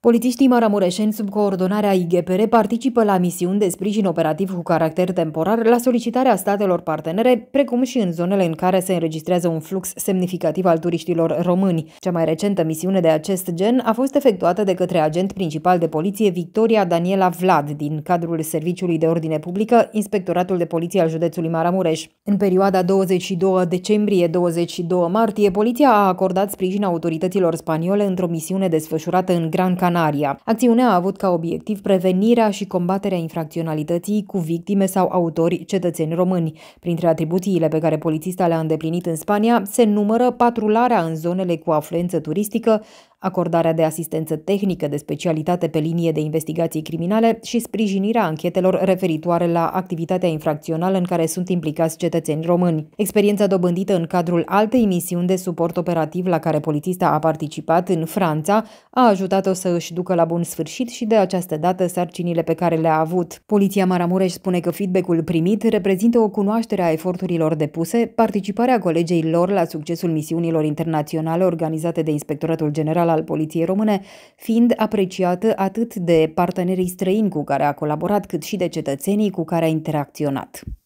Polițiștii maramureșeni sub coordonarea IGPR participă la misiuni de sprijin operativ cu caracter temporar la solicitarea statelor partenere, precum și în zonele în care se înregistrează un flux semnificativ al turiștilor români. Cea mai recentă misiune de acest gen a fost efectuată de către agent principal de poliție Victoria Daniela Vlad din cadrul Serviciului de Ordine Publică, Inspectoratul de Poliție al Județului Maramureș. În perioada 22 decembrie-22 martie, poliția a acordat sprijin autorităților spaniole într-o misiune desfășurată în Gran Canaria Canaria. Acțiunea a avut ca obiectiv prevenirea și combaterea infracționalității cu victime sau autori cetățeni români. Printre atribuțiile pe care polițista le-a îndeplinit în Spania se numără patrularea în zonele cu afluență turistică, acordarea de asistență tehnică de specialitate pe linie de investigații criminale și sprijinirea anchetelor referitoare la activitatea infracțională în care sunt implicați cetățeni români. Experiența dobândită în cadrul altei misiuni de suport operativ la care polițista a participat în Franța a ajutat-o să își ducă la bun sfârșit și de această dată sarcinile pe care le-a avut. Poliția Maramureș spune că feedback-ul primit reprezintă o cunoaștere a eforturilor depuse, participarea colegei lor la succesul misiunilor internaționale organizate de Inspectoratul General Special al Poliției Române, fiind apreciată atât de partenerii străini cu care a colaborat, cât și de cetățenii cu care a interacționat.